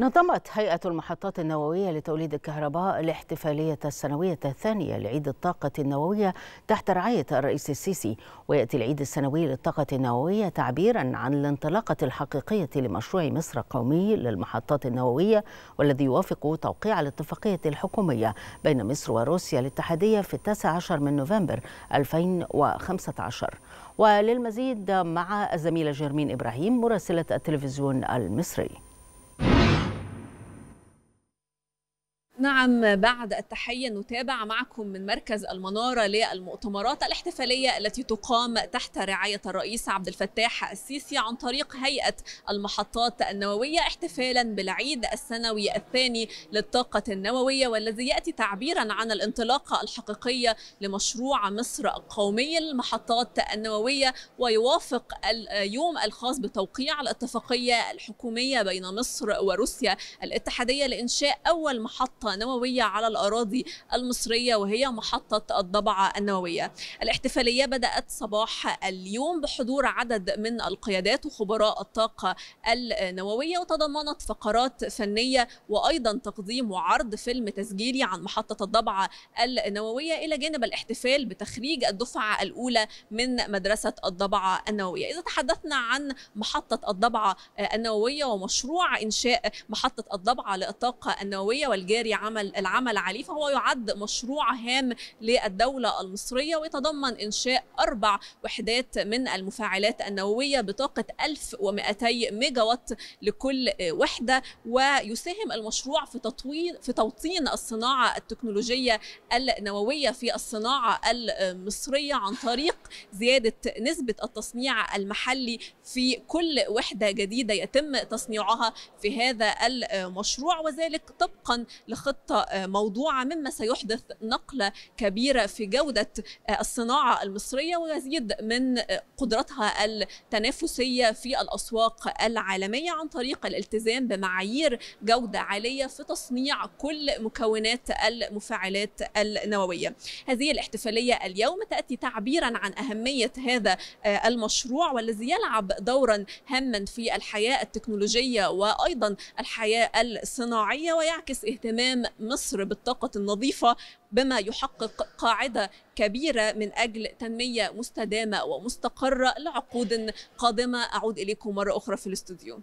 نظمت هيئة المحطات النووية لتوليد الكهرباء الاحتفالية السنوية الثانية لعيد الطاقة النووية تحت رعاية الرئيس السيسي ويأتي العيد السنوي للطاقة النووية تعبيرا عن الانطلاقة الحقيقية لمشروع مصر القومي للمحطات النووية والذي يوافق توقيع الاتفاقية الحكومية بين مصر وروسيا الاتحادية في 19 من نوفمبر 2015 وللمزيد مع الزميلة جيرمين إبراهيم مراسلة التلفزيون المصري نعم بعد التحية نتابع معكم من مركز المنارة للمؤتمرات الاحتفالية التي تقام تحت رعاية الرئيس عبد الفتاح السيسي عن طريق هيئة المحطات النووية احتفالا بالعيد السنوي الثاني للطاقة النووية والذي يأتي تعبيرا عن الانطلاقة الحقيقية لمشروع مصر القومي للمحطات النووية ويوافق اليوم الخاص بتوقيع الاتفاقية الحكومية بين مصر وروسيا الاتحادية لإنشاء أول محطة نووية على الأراضي المصرية وهي محطة الضبعة النووية الاحتفالية بدأت صباح اليوم بحضور عدد من القيادات وخبراء الطاقة النووية وتضمنت فقرات فنية وأيضا تقديم وعرض فيلم تسجيلي عن محطة الضبعة النووية إلى جانب الاحتفال بتخريج الدفعة الأولى من مدرسة الضبعة النووية إذا تحدثنا عن محطة الضبعة النووية ومشروع إنشاء محطة الضبعة للطاقة النووية والجاري عمل العمل عليه فهو يعد مشروع هام للدولة المصرية ويتضمن إنشاء أربع وحدات من المفاعلات النووية بطاقة 1200 ميجا وات لكل وحدة ويساهم المشروع في تطوير في توطين الصناعة التكنولوجية النووية في الصناعة المصرية عن طريق زيادة نسبة التصنيع المحلي في كل وحدة جديدة يتم تصنيعها في هذا المشروع وذلك طبقا لخطة خطه آه، موضوعه مما سيحدث نقله كبيره في جوده آه، الصناعه المصريه ويزيد من آه، قدرتها التنافسيه في الاسواق العالميه عن طريق الالتزام بمعايير جوده عاليه في تصنيع كل مكونات المفاعلات النوويه. هذه الاحتفاليه اليوم تاتي تعبيرا عن اهميه هذا المشروع والذي يلعب دورا هاما في الحياه التكنولوجيه وايضا الحياه الصناعيه ويعكس اهتمام امام مصر بالطاقه النظيفه بما يحقق قاعده كبيره من اجل تنميه مستدامه ومستقره لعقود قادمه اعود اليكم مره اخرى في الاستوديو